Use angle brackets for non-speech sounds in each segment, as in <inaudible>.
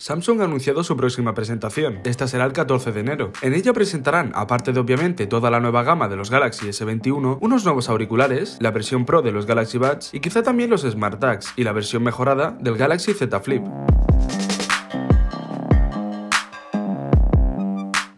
Samsung ha anunciado su próxima presentación, esta será el 14 de enero. En ella presentarán, aparte de obviamente toda la nueva gama de los Galaxy S21, unos nuevos auriculares, la versión Pro de los Galaxy Buds y quizá también los Smart Tags y la versión mejorada del Galaxy Z Flip.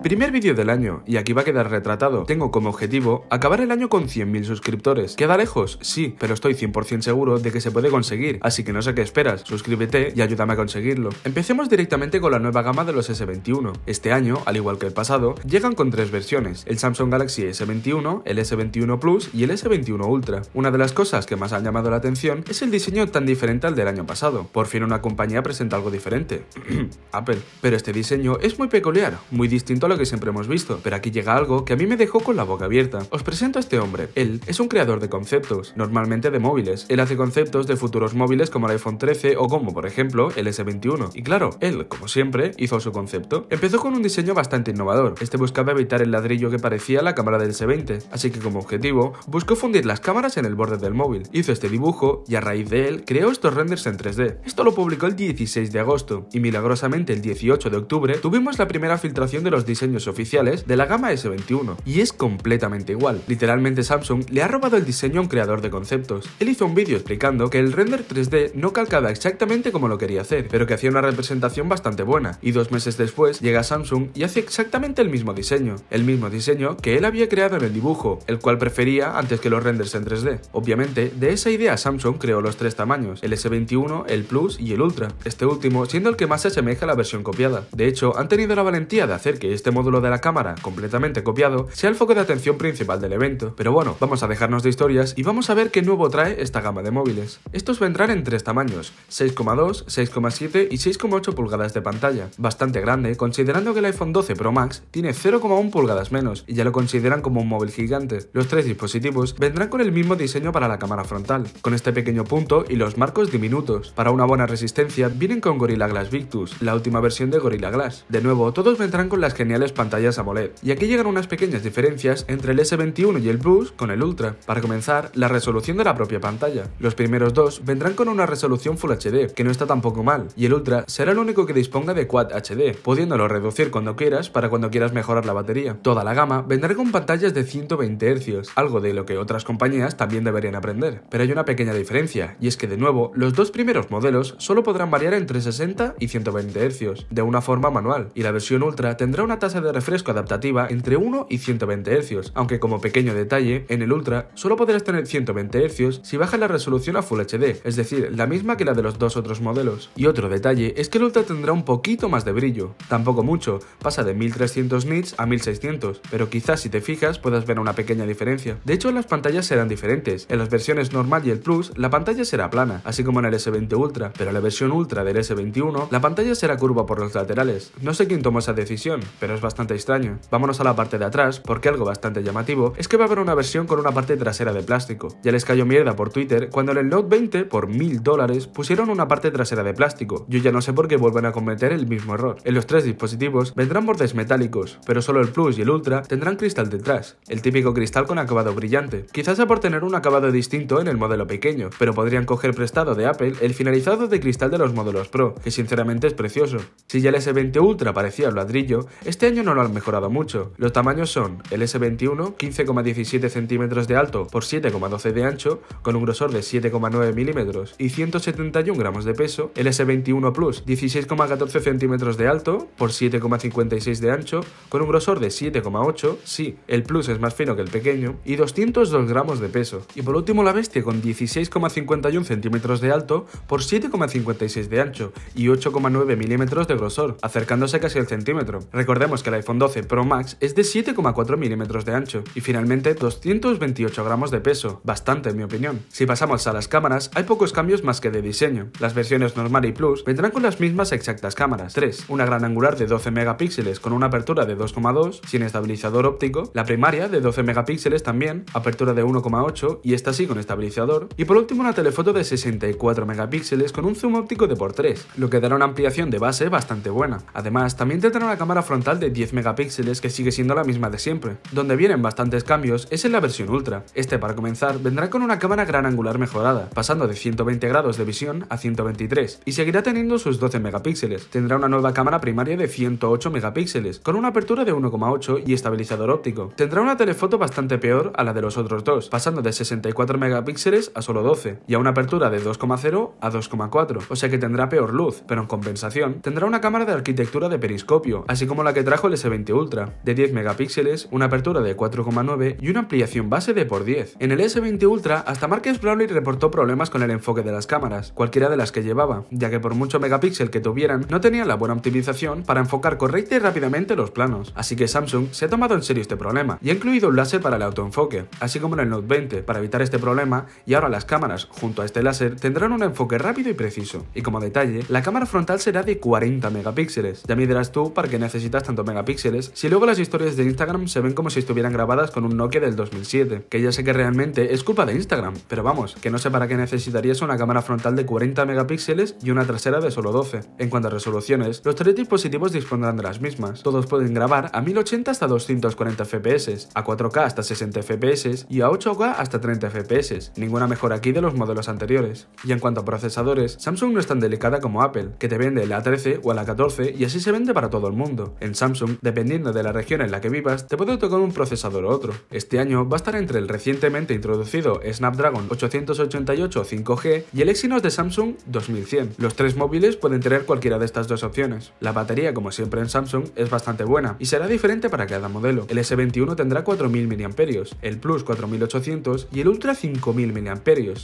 Primer vídeo del año, y aquí va a quedar retratado. Tengo como objetivo acabar el año con 100.000 suscriptores. ¿Queda lejos? Sí, pero estoy 100% seguro de que se puede conseguir, así que no sé qué esperas, suscríbete y ayúdame a conseguirlo. Empecemos directamente con la nueva gama de los S21. Este año, al igual que el pasado, llegan con tres versiones, el Samsung Galaxy S21, el S21 Plus y el S21 Ultra. Una de las cosas que más han llamado la atención es el diseño tan diferente al del año pasado. Por fin una compañía presenta algo diferente, <clears throat> Apple. Pero este diseño es muy peculiar, muy distinto a que siempre hemos visto, pero aquí llega algo que a mí me dejó con la boca abierta. Os presento a este hombre. Él es un creador de conceptos, normalmente de móviles. Él hace conceptos de futuros móviles como el iPhone 13 o como, por ejemplo, el S21. Y claro, él, como siempre, hizo su concepto. Empezó con un diseño bastante innovador. Este buscaba evitar el ladrillo que parecía la cámara del S20, así que como objetivo, buscó fundir las cámaras en el borde del móvil. Hizo este dibujo y a raíz de él creó estos renders en 3D. Esto lo publicó el 16 de agosto y milagrosamente el 18 de octubre tuvimos la primera filtración de los diseños diseños oficiales de la gama S21, y es completamente igual. Literalmente Samsung le ha robado el diseño a un creador de conceptos. Él hizo un vídeo explicando que el render 3D no calcaba exactamente como lo quería hacer, pero que hacía una representación bastante buena, y dos meses después llega Samsung y hace exactamente el mismo diseño, el mismo diseño que él había creado en el dibujo, el cual prefería antes que los renders en 3D. Obviamente, de esa idea Samsung creó los tres tamaños, el S21, el Plus y el Ultra, este último siendo el que más se asemeja a la versión copiada. De hecho, han tenido la valentía de hacer que este módulo de la cámara, completamente copiado, sea el foco de atención principal del evento. Pero bueno, vamos a dejarnos de historias y vamos a ver qué nuevo trae esta gama de móviles. Estos vendrán en tres tamaños, 6,2, 6,7 y 6,8 pulgadas de pantalla. Bastante grande, considerando que el iPhone 12 Pro Max tiene 0,1 pulgadas menos y ya lo consideran como un móvil gigante. Los tres dispositivos vendrán con el mismo diseño para la cámara frontal, con este pequeño punto y los marcos diminutos. Para una buena resistencia vienen con Gorilla Glass Victus, la última versión de Gorilla Glass. De nuevo, todos vendrán con las geniales Pantallas pantallas AMOLED. Y aquí llegan unas pequeñas diferencias entre el S21 y el Plus con el Ultra. Para comenzar, la resolución de la propia pantalla. Los primeros dos vendrán con una resolución Full HD, que no está tampoco mal, y el Ultra será el único que disponga de Quad HD, pudiéndolo reducir cuando quieras para cuando quieras mejorar la batería. Toda la gama vendrá con pantallas de 120 Hz, algo de lo que otras compañías también deberían aprender. Pero hay una pequeña diferencia, y es que de nuevo, los dos primeros modelos solo podrán variar entre 60 y 120 Hz, de una forma manual, y la versión Ultra tendrá una tasa de refresco adaptativa entre 1 y 120 Hz, aunque como pequeño detalle, en el Ultra solo podrás tener 120 Hz si bajas la resolución a Full HD, es decir, la misma que la de los dos otros modelos. Y otro detalle es que el Ultra tendrá un poquito más de brillo, tampoco mucho, pasa de 1300 nits a 1600, pero quizás si te fijas puedas ver una pequeña diferencia. De hecho, las pantallas serán diferentes, en las versiones normal y el Plus la pantalla será plana, así como en el S20 Ultra, pero en la versión Ultra del S21 la pantalla será curva por los laterales. No sé quién tomó esa decisión, pero es bastante extraño. Vámonos a la parte de atrás, porque algo bastante llamativo es que va a haber una versión con una parte trasera de plástico. Ya les cayó mierda por Twitter cuando en el Note 20, por 1000 dólares, pusieron una parte trasera de plástico. Yo ya no sé por qué vuelven a cometer el mismo error. En los tres dispositivos vendrán bordes metálicos, pero solo el Plus y el Ultra tendrán cristal detrás, el típico cristal con acabado brillante. Quizás sea por tener un acabado distinto en el modelo pequeño, pero podrían coger prestado de Apple el finalizado de cristal de los modelos Pro, que sinceramente es precioso. Si ya el S20 Ultra parecía al ladrillo, este este año no lo han mejorado mucho. Los tamaños son el S21, 15,17 cm de alto por 7,12 de ancho, con un grosor de 7,9 milímetros y 171 gramos de peso, el S21 Plus, 16,14 cm de alto por 7,56 de ancho, con un grosor de 7,8, sí, el Plus es más fino que el pequeño, y 202 gramos de peso. Y por último la bestia con 16,51 cm de alto por 7,56 de ancho y 8,9 milímetros de grosor, acercándose casi al centímetro. Recordemos que el iPhone 12 Pro Max es de 7,4 milímetros de ancho y finalmente 228 gramos de peso, bastante en mi opinión. Si pasamos a las cámaras, hay pocos cambios más que de diseño. Las versiones normal y plus vendrán con las mismas exactas cámaras, 3, una gran angular de 12 megapíxeles con una apertura de 2,2 sin estabilizador óptico, la primaria de 12 megapíxeles también, apertura de 1,8 y esta sí con estabilizador, y por último una telefoto de 64 megapíxeles con un zoom óptico de por 3, lo que dará una ampliación de base bastante buena. Además, también tendrá una cámara frontal de 10 megapíxeles que sigue siendo la misma de siempre. Donde vienen bastantes cambios es en la versión Ultra. Este para comenzar vendrá con una cámara gran angular mejorada, pasando de 120 grados de visión a 123, y seguirá teniendo sus 12 megapíxeles. Tendrá una nueva cámara primaria de 108 megapíxeles, con una apertura de 1,8 y estabilizador óptico. Tendrá una telefoto bastante peor a la de los otros dos, pasando de 64 megapíxeles a solo 12, y a una apertura de 2,0 a 2,4, o sea que tendrá peor luz, pero en compensación tendrá una cámara de arquitectura de periscopio, así como la que trajo el S20 Ultra, de 10 megapíxeles, una apertura de 4,9 y una ampliación base de por 10. En el S20 Ultra, hasta Marcus Brownlee reportó problemas con el enfoque de las cámaras, cualquiera de las que llevaba, ya que por mucho megapíxel que tuvieran, no tenían la buena optimización para enfocar correcta y rápidamente los planos. Así que Samsung se ha tomado en serio este problema y ha incluido un láser para el autoenfoque, así como en el Note 20 para evitar este problema y ahora las cámaras junto a este láser tendrán un enfoque rápido y preciso. Y como detalle, la cámara frontal será de 40 megapíxeles, ya me dirás tú para qué necesitas tanto megapíxeles, si luego las historias de Instagram se ven como si estuvieran grabadas con un Nokia del 2007, que ya sé que realmente es culpa de Instagram, pero vamos, que no sé para qué necesitarías una cámara frontal de 40 megapíxeles y una trasera de solo 12. En cuanto a resoluciones, los tres dispositivos dispondrán de las mismas. Todos pueden grabar a 1080 hasta 240 fps, a 4K hasta 60 fps y a 8K hasta 30 fps. Ninguna mejora aquí de los modelos anteriores. Y en cuanto a procesadores, Samsung no es tan delicada como Apple, que te vende la 13 o la 14 y así se vende para todo el mundo. En Samsung Samsung, dependiendo de la región en la que vivas, te puede tocar un procesador o otro. Este año va a estar entre el recientemente introducido Snapdragon 888 5G y el Exynos de Samsung 2100. Los tres móviles pueden tener cualquiera de estas dos opciones. La batería, como siempre en Samsung, es bastante buena y será diferente para cada modelo. El S21 tendrá 4000 mAh, el Plus 4800 y el Ultra 5000 mAh.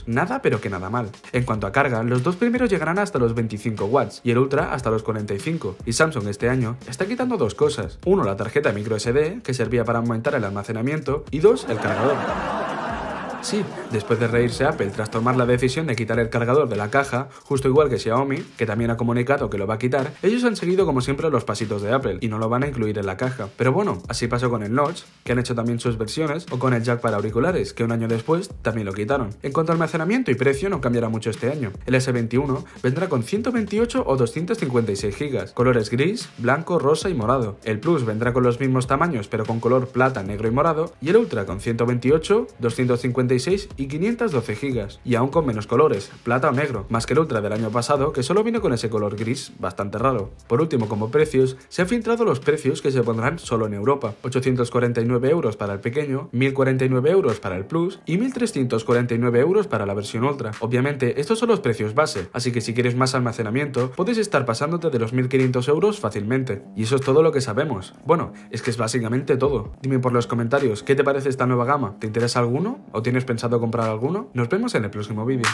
Nada pero que nada mal. En cuanto a carga, los dos primeros llegarán hasta los 25 watts y el Ultra hasta los 45. Y Samsung este año está quitando dos cosas. Uno, la tarjeta micro SD que servía para aumentar el almacenamiento, y dos, el cargador. Sí, después de reírse Apple tras tomar la decisión de quitar el cargador de la caja, justo igual que Xiaomi, que también ha comunicado que lo va a quitar, ellos han seguido como siempre los pasitos de Apple y no lo van a incluir en la caja. Pero bueno, así pasó con el Notch, que han hecho también sus versiones, o con el jack para auriculares, que un año después también lo quitaron. En cuanto al almacenamiento y precio no cambiará mucho este año. El S21 vendrá con 128 o 256 GB, colores gris, blanco, rosa y morado. El Plus vendrá con los mismos tamaños pero con color plata, negro y morado, y el Ultra con 128, 256 y 512 GB, y aún con menos colores, plata o negro, más que el Ultra del año pasado que solo vino con ese color gris, bastante raro. Por último, como precios, se han filtrado los precios que se pondrán solo en Europa, 849 euros para el pequeño, 1049 euros para el Plus y 1349 euros para la versión Ultra. Obviamente, estos son los precios base, así que si quieres más almacenamiento, puedes estar pasándote de los 1500 euros fácilmente. Y eso es todo lo que sabemos. Bueno, es que es básicamente todo. Dime por los comentarios, ¿qué te parece esta nueva gama? ¿Te interesa alguno? ¿O tienes pensado comprar alguno? Nos vemos en el próximo vídeo.